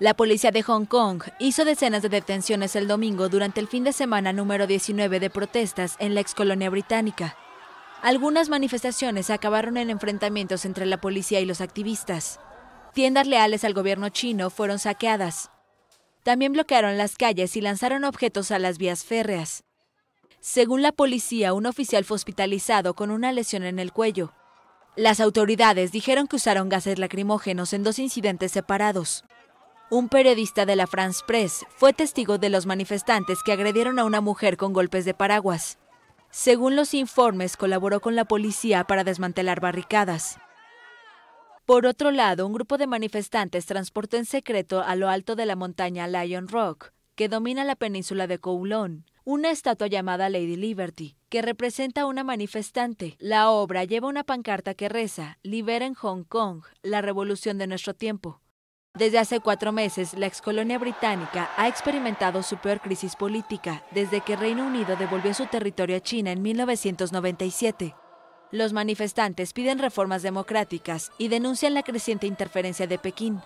La policía de Hong Kong hizo decenas de detenciones el domingo durante el fin de semana número 19 de protestas en la excolonia británica. Algunas manifestaciones acabaron en enfrentamientos entre la policía y los activistas. Tiendas leales al gobierno chino fueron saqueadas. También bloquearon las calles y lanzaron objetos a las vías férreas. Según la policía, un oficial fue hospitalizado con una lesión en el cuello. Las autoridades dijeron que usaron gases lacrimógenos en dos incidentes separados. Un periodista de la France Press fue testigo de los manifestantes que agredieron a una mujer con golpes de paraguas. Según los informes, colaboró con la policía para desmantelar barricadas. Por otro lado, un grupo de manifestantes transportó en secreto a lo alto de la montaña Lion Rock, que domina la península de Kowloon, una estatua llamada Lady Liberty, que representa a una manifestante. La obra lleva una pancarta que reza, en Hong Kong, la revolución de nuestro tiempo. Desde hace cuatro meses, la excolonia británica ha experimentado su peor crisis política desde que Reino Unido devolvió su territorio a China en 1997. Los manifestantes piden reformas democráticas y denuncian la creciente interferencia de Pekín,